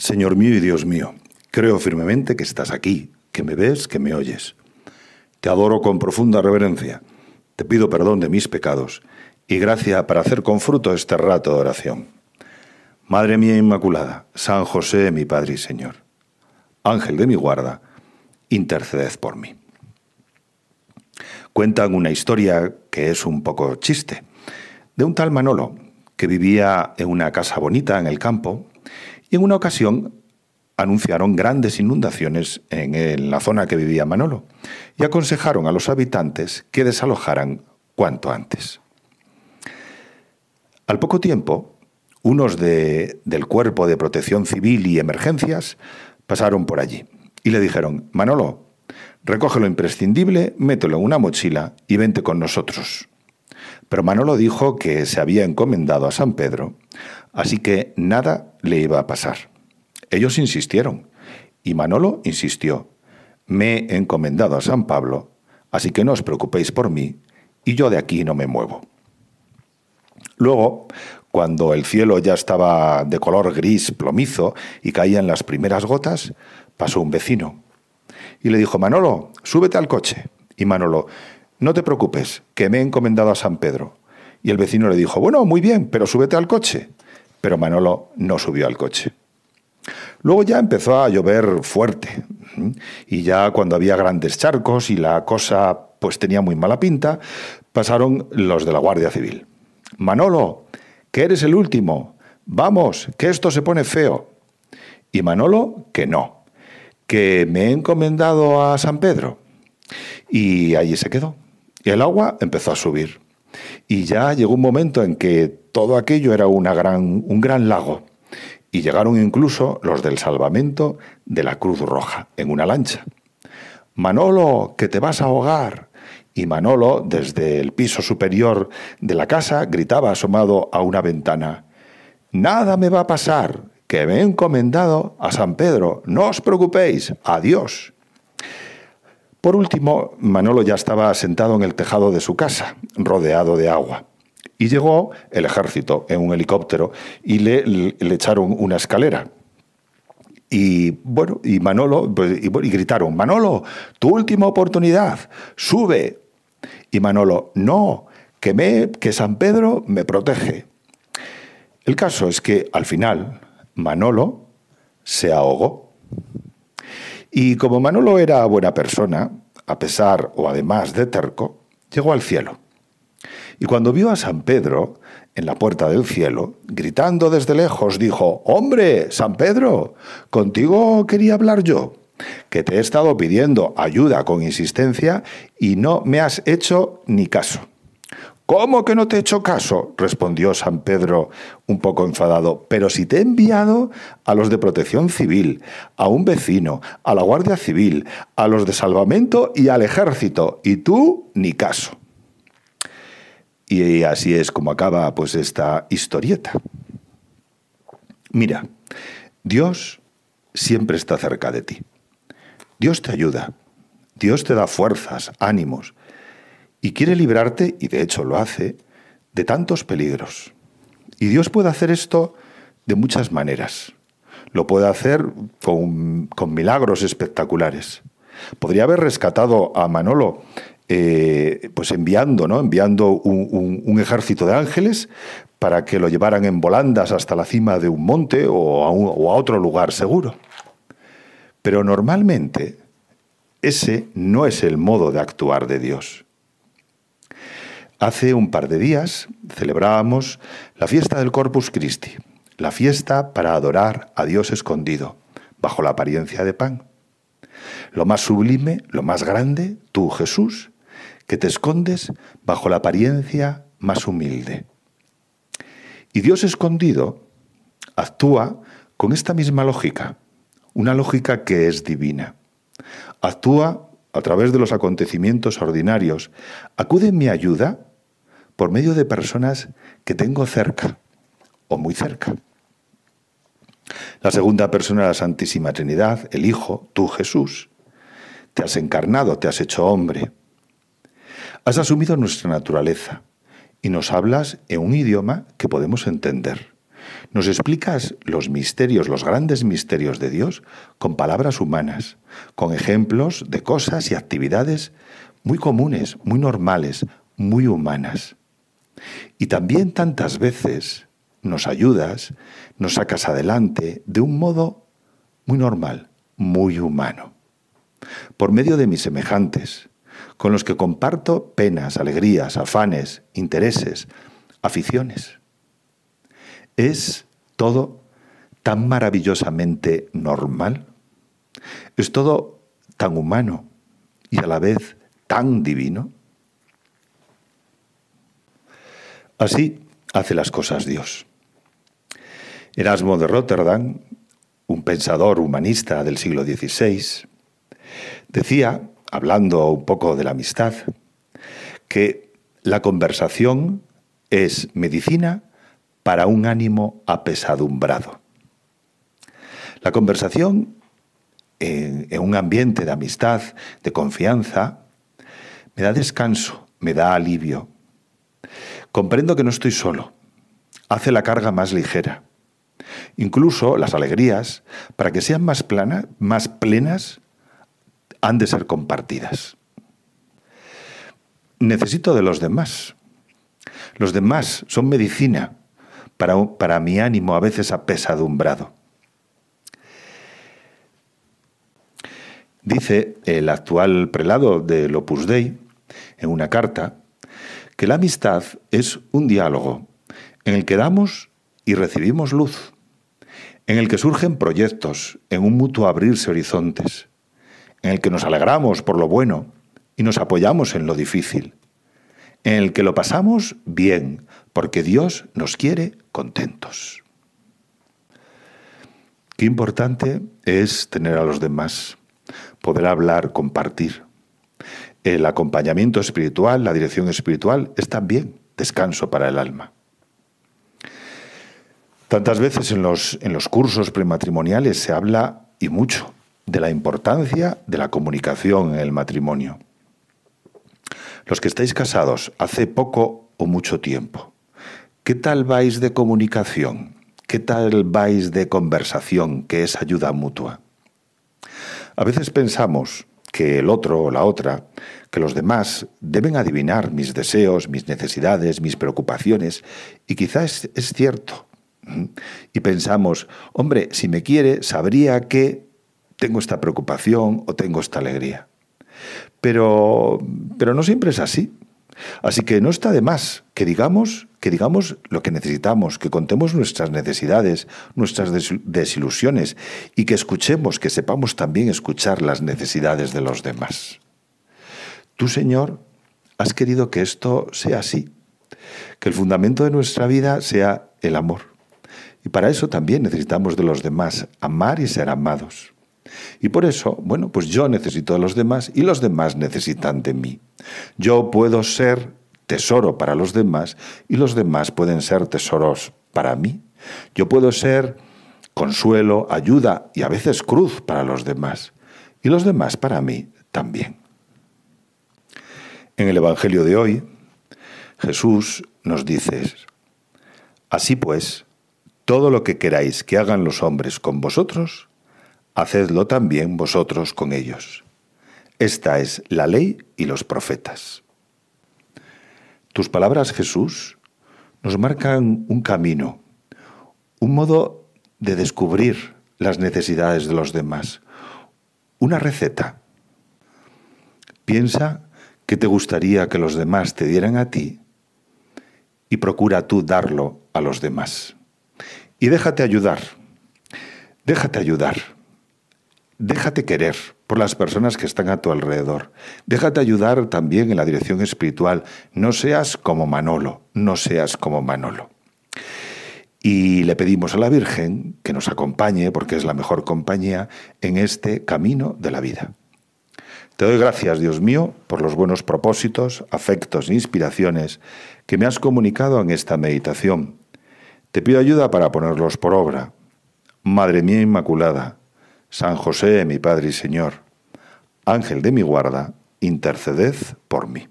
Señor mío y Dios mío, creo firmemente que estás aquí, que me ves, que me oyes. Te adoro con profunda reverencia. Te pido perdón de mis pecados y gracia para hacer con fruto este rato de oración. Madre mía Inmaculada, San José, mi Padre y Señor, Ángel de mi guarda, interceded por mí. Cuentan una historia que es un poco chiste, de un tal Manolo, que vivía en una casa bonita en el campo, y en una ocasión anunciaron grandes inundaciones eh, en, la zona que vivía Manolo y aconsejaron a los habitantes que desalojaran cuanto antes. Al poco tiempo, unos del Cuerpo de Protección Civil y Emergencias pasaron por allí y le dijeron, Manolo, recoge lo imprescindible, mételo en una mochila y vente con nosotros. Pero Manolo dijo que se había encomendado a San Pedro, así que nada le iba a pasar. Ellos insistieron y Manolo insistió. Me he encomendado a San Pablo, así que no os preocupéis por mí y yo de aquí no me muevo. Luego, cuando el cielo ya estaba de color gris plomizo y caían las primeras gotas, pasó un vecino y le dijo, Manolo, súbete al coche. Y Manolo, no te preocupes, que me he encomendado a San Pedro. Y el vecino le dijo, bueno, muy bien, pero súbete al coche pero Manolo no subió al coche. Luego ya empezó a llover fuerte y ya cuando había grandes charcos y la cosa pues tenía muy mala pinta, pasaron los de la Guardia Civil. Manolo, que eres el último, vamos, que esto se pone feo. Y Manolo, que no, que me he encomendado a San Pedro. Y allí se quedó. Y el agua empezó a subir. Y ya llegó un momento en que todo aquello era un gran lago. Y llegaron incluso los del salvamento de la Cruz Roja en una lancha. Manolo, que te vas a ahogar. Y Manolo, desde el piso superior de la casa, gritaba asomado a una ventana. Nada me va a pasar, que me he encomendado a San Pedro. No os preocupéis. Adiós. Por último, Manolo ya estaba sentado en el tejado de su casa, rodeado de agua. Y llegó el ejército en un helicóptero y le, echaron una escalera. Y bueno, y Manolo, pues, y, y gritaron, Manolo, tu última oportunidad, sube. Y Manolo, no, que, me, que San Pedro me protege. El caso es que al final Manolo se ahogó. Y como Manolo era buena persona, a pesar o además de terco, llegó al cielo. Y cuando vio a San Pedro, en la puerta del cielo, gritando desde lejos, dijo, Hombre, San Pedro, contigo quería hablar yo, que te he estado pidiendo ayuda con insistencia y no me has hecho ni caso. ¿Cómo que no te he hecho caso? respondió San Pedro un poco enfadado. Pero si te he enviado a los de protección civil, a un vecino, a la Guardia Civil, a los de salvamento y al ejército, y tú ni caso. Y así es como acaba pues esta historieta. Mira, Dios siempre está cerca de ti. Dios te ayuda. Dios te da fuerzas, ánimos y quiere librarte, y de hecho lo hace, de tantos peligros. Y Dios puede hacer esto de muchas maneras. Lo puede hacer con, milagros espectaculares. Podría haber rescatado a Manolo eh, pues enviando, ¿no? enviando un, ejército de ángeles para que lo llevaran en volandas hasta la cima de un monte o a otro lugar seguro. Pero normalmente ese no es el modo de actuar de Dios. Hace un par de días celebrábamos la fiesta del Corpus Christi, la fiesta para adorar a Dios escondido, bajo la apariencia de pan. Lo más sublime, lo más grande, tú, Jesús, que te escondes bajo la apariencia más humilde. Y Dios escondido actúa con esta misma lógica, una lógica que es divina. Actúa a través de los acontecimientos ordinarios. Acude en mi ayuda por medio de personas que tengo cerca o muy cerca. La segunda persona de la Santísima Trinidad, el Hijo, tú Jesús. Te has encarnado, te has hecho hombre. Has asumido nuestra naturaleza y nos hablas en un idioma que podemos entender. Nos explicas los misterios, los grandes misterios de Dios, con palabras humanas, con ejemplos de cosas y actividades muy comunes, muy normales, muy humanas. Y también tantas veces nos ayudas, nos sacas adelante de un modo muy normal, muy humano. Por medio de mis semejantes, con los que comparto penas, alegrías, afanes, intereses, aficiones. ¿Es todo tan maravillosamente normal? ¿Es todo tan humano y a la vez tan divino? Así hace las cosas Dios. Erasmo de Rotterdam, un pensador humanista del siglo XVI, decía, hablando un poco de la amistad, que la conversación es medicina para un ánimo apesadumbrado. La conversación en, en, un ambiente de amistad, de confianza, me da descanso, me da alivio. Comprendo que no estoy solo. Hace la carga más ligera. Incluso las alegrías, para que sean más, más plenas, han de ser compartidas. Necesito de los demás. Los demás son medicina para, para mi ánimo a veces apesadumbrado. Dice el actual prelado de Opus Dei en una carta que la amistad es un diálogo en el que damos y recibimos luz, en el que surgen proyectos, en un mutuo abrirse horizontes, en el que nos alegramos por lo bueno y nos apoyamos en lo difícil, en el que lo pasamos bien, porque Dios nos quiere contentos. Qué importante es tener a los demás, poder hablar, compartir. El acompañamiento espiritual, la dirección espiritual, es también descanso para el alma. Tantas veces en los, en los cursos prematrimoniales se habla, y mucho, de la importancia de la comunicación en el matrimonio. Los que estáis casados hace poco o mucho tiempo, ¿qué tal vais de comunicación? ¿Qué tal vais de conversación, que es ayuda mutua? A veces pensamos que el otro o la otra, que los demás deben adivinar mis deseos, mis necesidades, mis preocupaciones, y quizás es, cierto. Y pensamos, hombre, si me quiere, sabría que tengo esta preocupación o tengo esta alegría. Pero, pero no siempre es así. Así que no está de más que digamos que digamos lo que necesitamos, que contemos nuestras necesidades, nuestras desilusiones y que escuchemos, que sepamos también escuchar las necesidades de los demás. Tú, Señor, has querido que esto sea así, que el fundamento de nuestra vida sea el amor. Y para eso también necesitamos de los demás, amar y ser amados. Y por eso, bueno, pues yo necesito de los demás y los demás necesitan de mí. Yo puedo ser tesoro para los demás y los demás pueden ser tesoros para mí. Yo puedo ser consuelo, ayuda y a veces cruz para los demás y los demás para mí también. En el Evangelio de hoy, Jesús nos dice, Así pues, todo lo que queráis que hagan los hombres con vosotros, hacedlo también vosotros con ellos. Esta es la ley y los profetas. Tus palabras, Jesús, nos marcan un camino, un modo de descubrir las necesidades de los demás, una receta. Piensa que te gustaría que los demás te dieran a ti y procura tú darlo a los demás. Y déjate ayudar, déjate ayudar, déjate querer por las personas que están a tu alrededor. Déjate ayudar también en la dirección espiritual. No seas como Manolo, no seas como Manolo. Y le pedimos a la Virgen que nos acompañe, porque es la mejor compañía, en este camino de la vida. Te doy gracias, Dios mío, por los buenos propósitos, afectos e inspiraciones que me has comunicado en esta meditación. Te pido ayuda para ponerlos por obra. Madre mía Inmaculada, San José, mi Padre y Señor, Ángel de mi guarda, interceded por mí.